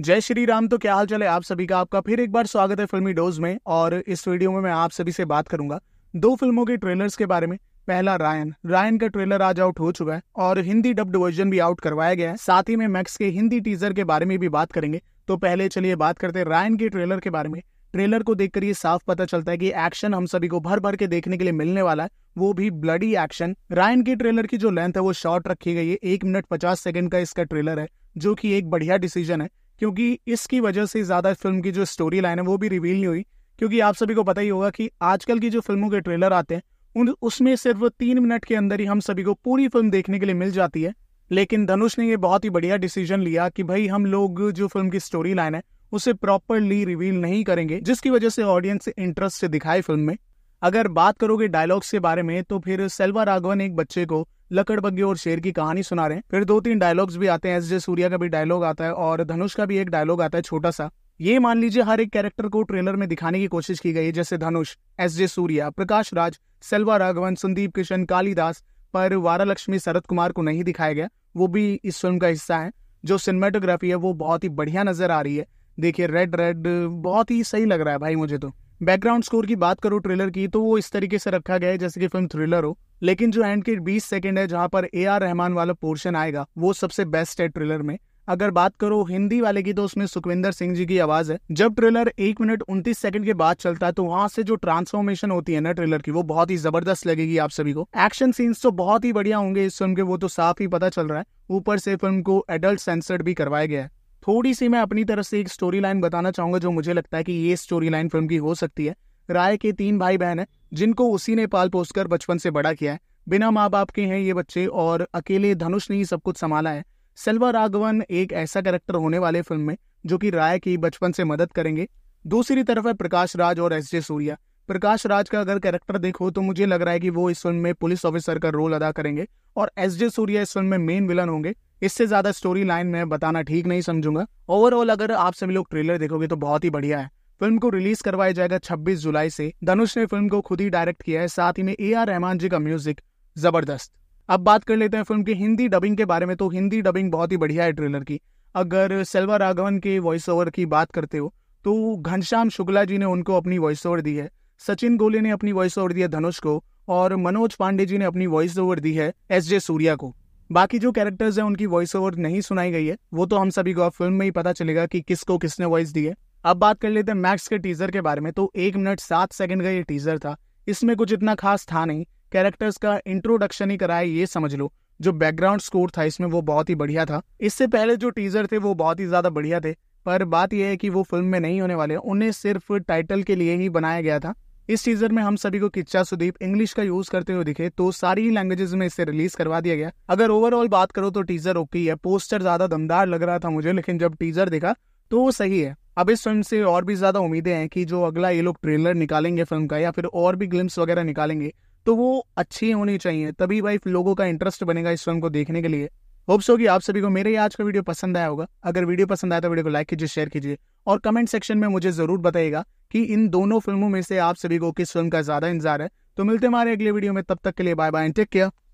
जय श्री राम तो क्या हाल चले आप सभी का आपका फिर एक बार स्वागत है फिल्मी डोज में और इस वीडियो में मैं आप सभी से बात करूंगा दो फिल्मों के ट्रेलर्स के बारे में पहला रायन रायन का ट्रेलर आज आउट हो चुका है और हिंदी डब्ड वर्जन भी आउट करवाया गया है साथ ही में मैक्स के हिंदी टीजर के बारे में भी बात करेंगे तो पहले चलिए बात करते हैं रायन के ट्रेलर के बारे में ट्रेलर को देखकर ये साफ पता चलता है कि एक्शन हम सभी को भर भर के देखने के लिए मिलने वाला है वो भी ब्लडी एक्शन रायन के ट्रेलर की जो लेंथ है वो शॉर्ट रखी गई है एक मिनट पचास सेकंड का इसका ट्रेलर है जो कि एक बढ़िया डिसीजन है क्योंकि इसकी वजह से ज़्यादा फिल्म की जो स्टोरी लाइन है वो भी रिवील नहीं हुई क्योंकि आप सभी को पता ही होगा कि आजकल की जो फिल्मों के ट्रेलर आते हैं उन उसमें सिर्फ तीन मिनट के अंदर ही हम सभी को पूरी फिल्म देखने के लिए मिल जाती है लेकिन धनुष ने ये बहुत ही बढ़िया डिसीजन लिया कि भाई हम लोग जो फिल्म की स्टोरी लाइन है उसे प्रॉपरली रिवील नहीं करेंगे जिसकी वजह से ऑडियंस इंटरेस्ट से दिखाए फिल्म में अगर बात करोगे डायलॉग्स के बारे में तो फिर सेल्वा राघवन एक बच्चे को लकड़बग्गे और शेर की कहानी सुना रहे हैं फिर दो तीन डायलॉग्स भी आते हैं एस जे सूर्या का भी डायलॉग आता है और धनुष का भी एक डायलॉग आता है छोटा सा ये मान लीजिए हर एक कैरेक्टर को ट्रेलर में दिखाने की कोशिश की गई है जैसे धनुष एस जे सूर्या प्रकाश राज सेल्वा राघवन संदीप किशन कालीदास पर वारा लक्ष्मी शरद कुमार को नहीं दिखाया गया वो भी इस फिल्म का हिस्सा है जो सिनेमाटोग्राफी है वो बहुत ही बढ़िया नजर आ रही है देखिए रेड रेड बहुत ही सही लग रहा है भाई मुझे तो बैकग्राउंड स्कोर की बात करो ट्रेलर की तो वो इस तरीके से रखा गया है जैसे कि फिल्म थ्रिलर हो लेकिन जो एंड के 20 सेकंड है जहाँ पर ए आर रहमान वाला पोर्शन आएगा वो सबसे बेस्ट है ट्रेलर में अगर बात करो हिंदी वाले की तो उसमें सुखविंदर सिंह जी की आवाज है जब ट्रेलर एक मिनट उनतीस सेकंड के बाद चलता है तो वहां से जो ट्रांसफॉर्मेशन होती है ना ट्रेलर की वो बहुत ही जबरदस्त लगेगी आप सभी को एक्शन सीन्स तो बहुत ही बढ़िया होंगे इस फिल्म के वो तो साफ ही पता चल रहा है ऊपर से फिल्म को एडल्ट सेंसर्ड भी करवाया गया है थोड़ी सी मैं अपनी तरफ से एक स्टोरी लाइन बताना चाहूंगा जो मुझे लगता है कि ये स्टोरी लाइन फिल्म की हो सकती है राय के तीन भाई बहन है जिनको उसी ने पाल पोस कर बचपन से बड़ा किया है बिना माँ बाप के हैं ये बच्चे और अकेले धनुष ने ही सब कुछ संभाला है सेल्वा राघवन एक ऐसा कैरेक्टर होने वाले फिल्म में जो कि राय की बचपन से मदद करेंगे दूसरी तरफ है प्रकाश राज और एस जे सूर्या प्रकाश राज का अगर कैरेक्टर देखो तो मुझे लग रहा है कि वो इस फिल्म में पुलिस ऑफिसर का रोल अदा करेंगे और एस जे सूर्या इस फिल्म में मेन विलन होंगे इससे ज़्यादा स्टोरी लाइन में बताना ठीक नहीं समझूंगा ओवरऑल अगर आप सभी लोग ट्रेलर देखोगे तो बहुत ही बढ़िया है फिल्म को रिलीज करवाया जाएगा 26 जुलाई से धनुष ने फिल्म को खुद ही डायरेक्ट किया है साथ ही में ए आर रहमान जी का म्यूजिक जबरदस्त अब बात कर लेते हैं फिल्म की हिंदी डबिंग के बारे में तो हिंदी डबिंग बहुत ही बढ़िया है ट्रेलर की अगर सेल्वा राघवन के वॉइस ओवर की बात करते हो तो घनश्याम शुक्ला जी ने उनको अपनी वॉइस ओवर दी है सचिन गोले ने अपनी वॉइस ओवर दी है धनुष को और मनोज पांडे जी ने अपनी वॉइस ओवर दी है एस जे सूर्या को बाकी जो कैरेक्टर्स हैं उनकी वॉइस ओवर नहीं सुनाई गई है वो तो हम सभी को फिल्म में ही पता चलेगा कि किसको किसने वॉइस दी है अब बात कर लेते हैं मैक्स के टीजर के बारे में तो एक मिनट सात सेकंड का ये टीजर था इसमें कुछ इतना खास था नहीं कैरेक्टर्स का इंट्रोडक्शन ही कराया ये समझ लो जो बैकग्राउंड स्कोर था इसमें वो बहुत ही बढ़िया था इससे पहले जो टीजर थे वो बहुत ही ज़्यादा बढ़िया थे पर बात यह है कि वो फिल्म में नहीं होने वाले उन्हें सिर्फ टाइटल के लिए ही बनाया गया था इस टीजर में हम सभी को किच्चा सुदीप इंग्लिश का यूज करते हुए दिखे तो सारी ही लैंग्वेजेस में इसे रिलीज करवा दिया गया अगर ओवरऑल बात करो तो टीजर ओके है पोस्टर ज्यादा दमदार लग रहा था मुझे लेकिन जब टीजर देखा तो वो सही है अब इस फिल्म से और भी ज्यादा उम्मीदें हैं कि जो अगला ये लोग ट्रेलर निकालेंगे फिल्म का या फिर और भी ग्लिम्स वगैरह निकालेंगे तो वो अच्छी होनी चाहिए तभी भाई लोगों का इंटरेस्ट बनेगा इस फिल्म को देखने के लिए होप्स होगी आप सभी को मेरे आज का वीडियो पसंद आया होगा अगर वीडियो पसंद आया तो वीडियो को लाइक कीजिए शेयर कीजिए और कमेंट सेक्शन में मुझे जरूर बताइएगा कि इन दोनों फिल्मों में से आप सभी को किस फिल्म का ज्यादा इंतजार है तो मिलते हमारे अगले वीडियो में तब तक के लिए bye bye and take care